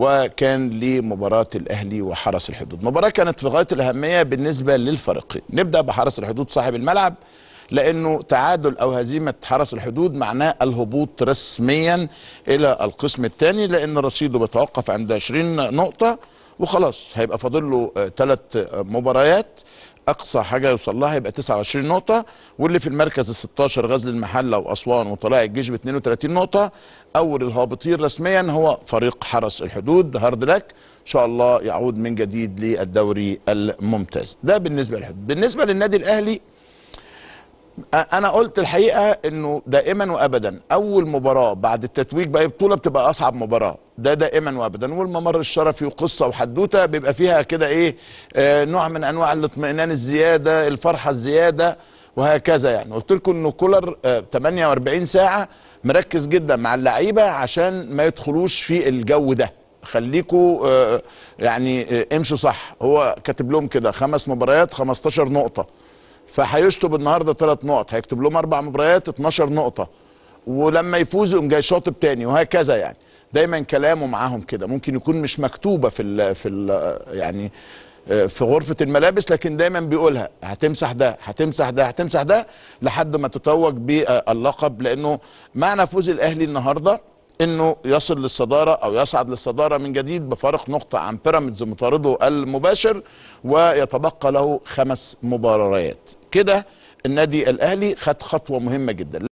وكان لمباراة الأهلي وحرس الحدود مباراة كانت في غاية الأهمية بالنسبة للفريقين نبدأ بحرس الحدود صاحب الملعب لأنه تعادل أو هزيمة حرس الحدود معناه الهبوط رسميا إلى القسم الثاني لأن رصيده بيتوقف عند 20 نقطة وخلاص هيبقى فاضل له ثلاث آه، آه، مباريات اقصى حاجه يوصل لها يبقى 29 نقطه واللي في المركز ال 16 غزل المحله واسوان وطلائع الجيش ب 32 نقطه اول الهابطين رسميا هو فريق حرس الحدود هارد لك ان شاء الله يعود من جديد للدوري الممتاز ده بالنسبه للحدود بالنسبه للنادي الاهلي انا قلت الحقيقه انه دائما وابدا اول مباراه بعد التتويج باي بطوله بتبقى اصعب مباراه ده دائما وابدا والممر الشرفي وقصه وحدوته بيبقى فيها كده ايه آه نوع من انواع الاطمئنان الزياده الفرحه الزياده وهكذا يعني قلت لكم انه كولر آه 48 ساعه مركز جدا مع اللعيبه عشان ما يدخلوش في الجو ده خليكوا آه، يعني آه، امشوا صح هو كاتب لهم كده خمس مباريات 15 نقطه فهيشطب النهارده ثلاث نقط هيكتب لهم اربع مباريات 12 نقطه ولما يفوزوا يقوم جاي شاطب تاني وهكذا يعني دايما كلامه معاهم كده ممكن يكون مش مكتوبه في الـ في الـ يعني آه، في غرفه الملابس لكن دايما بيقولها هتمسح ده هتمسح ده هتمسح ده لحد ما تتوج باللقب آه، لانه معنى فوز الاهلي النهارده انه يصل للصداره او يصعد للصداره من جديد بفارق نقطه عن بيراميدز مطارده المباشر ويتبقى له خمس مباريات كده النادي الاهلي خد خطوه مهمه جدا